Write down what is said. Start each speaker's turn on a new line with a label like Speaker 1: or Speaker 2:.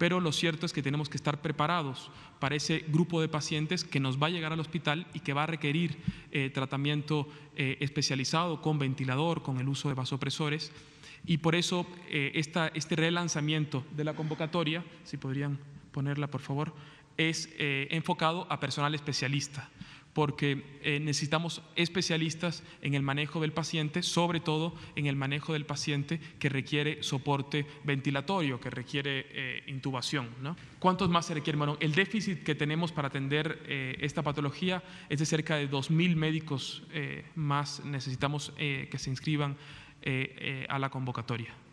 Speaker 1: Pero lo cierto es que tenemos que estar preparados para ese grupo de pacientes que nos va a llegar al hospital y que va a requerir eh, tratamiento eh, especializado con ventilador, con el uso de vasopresores. Y por eso eh, este relanzamiento de la convocatoria, si podrían ponerla por favor, es enfocado a personal especialista porque eh, necesitamos especialistas en el manejo del paciente, sobre todo en el manejo del paciente que requiere soporte ventilatorio, que requiere eh, intubación. ¿Cuántos más se requieren? Bueno, el déficit que tenemos para atender eh, esta patología es de cerca de 2.000 médicos más necesitamos que se inscriban a la convocatoria.